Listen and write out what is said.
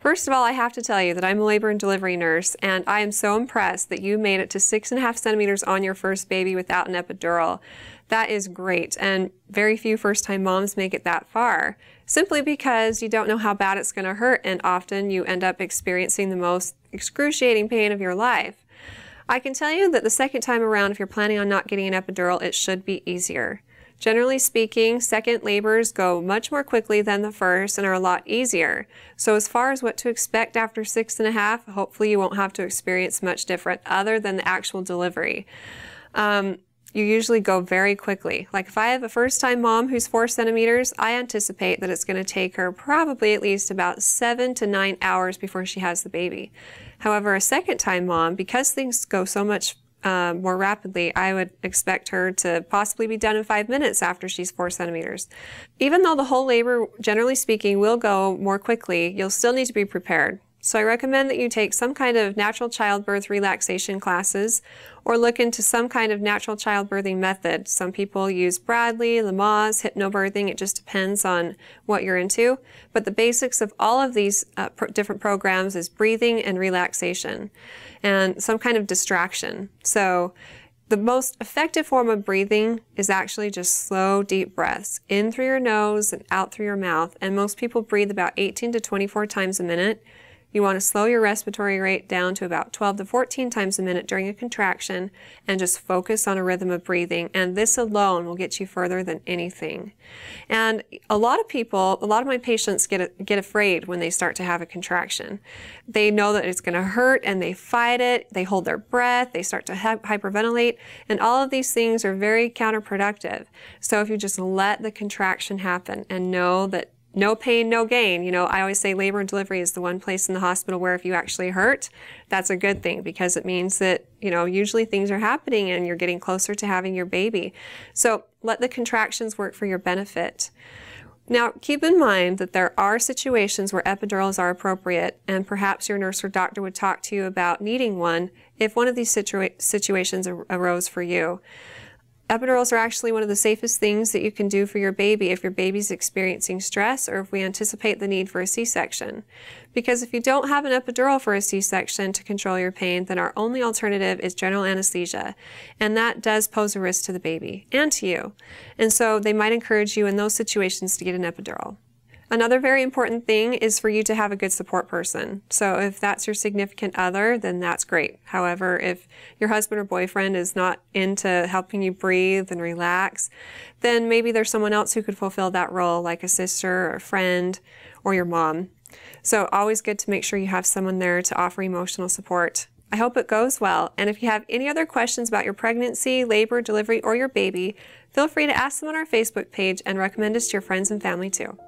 First of all, I have to tell you that I'm a labor and delivery nurse, and I am so impressed that you made it to six and a half centimeters on your first baby without an epidural. That is great, and very few first time moms make it that far, simply because you don't know how bad it's going to hurt, and often you end up experiencing the most excruciating pain of your life. I can tell you that the second time around, if you're planning on not getting an epidural, it should be easier. Generally speaking, second labors go much more quickly than the first and are a lot easier. So as far as what to expect after six and a half, hopefully you won't have to experience much different other than the actual delivery. Um, you usually go very quickly. Like if I have a first time mom who's four centimeters, I anticipate that it's going to take her probably at least about seven to nine hours before she has the baby. However, a second time mom, because things go so much uh, more rapidly, I would expect her to possibly be done in five minutes after she's four centimeters. Even though the whole labor, generally speaking, will go more quickly, you'll still need to be prepared. So I recommend that you take some kind of natural childbirth relaxation classes or look into some kind of natural childbirthing method. Some people use Bradley, Lamaze, hypnobirthing. It just depends on what you're into. But the basics of all of these uh, different programs is breathing and relaxation and some kind of distraction. So the most effective form of breathing is actually just slow, deep breaths in through your nose and out through your mouth. And most people breathe about 18 to 24 times a minute. You want to slow your respiratory rate down to about 12 to 14 times a minute during a contraction and just focus on a rhythm of breathing. And this alone will get you further than anything. And a lot of people, a lot of my patients get, get afraid when they start to have a contraction. They know that it's going to hurt and they fight it. They hold their breath. They start to hyperventilate. And all of these things are very counterproductive. So if you just let the contraction happen and know that no pain, no gain. You know, I always say labor and delivery is the one place in the hospital where if you actually hurt, that's a good thing because it means that, you know, usually things are happening and you're getting closer to having your baby. So let the contractions work for your benefit. Now, keep in mind that there are situations where epidurals are appropriate, and perhaps your nurse or doctor would talk to you about needing one if one of these situa situations ar arose for you. Epidurals are actually one of the safest things that you can do for your baby if your baby's experiencing stress or if we anticipate the need for a C-section. Because if you don't have an epidural for a C-section to control your pain, then our only alternative is general anesthesia. And that does pose a risk to the baby and to you. And so they might encourage you in those situations to get an epidural. Another very important thing is for you to have a good support person. So if that's your significant other, then that's great. However, if your husband or boyfriend is not into helping you breathe and relax, then maybe there's someone else who could fulfill that role, like a sister or a friend or your mom. So always good to make sure you have someone there to offer emotional support. I hope it goes well. And if you have any other questions about your pregnancy, labor, delivery, or your baby, feel free to ask them on our Facebook page and recommend us to your friends and family too.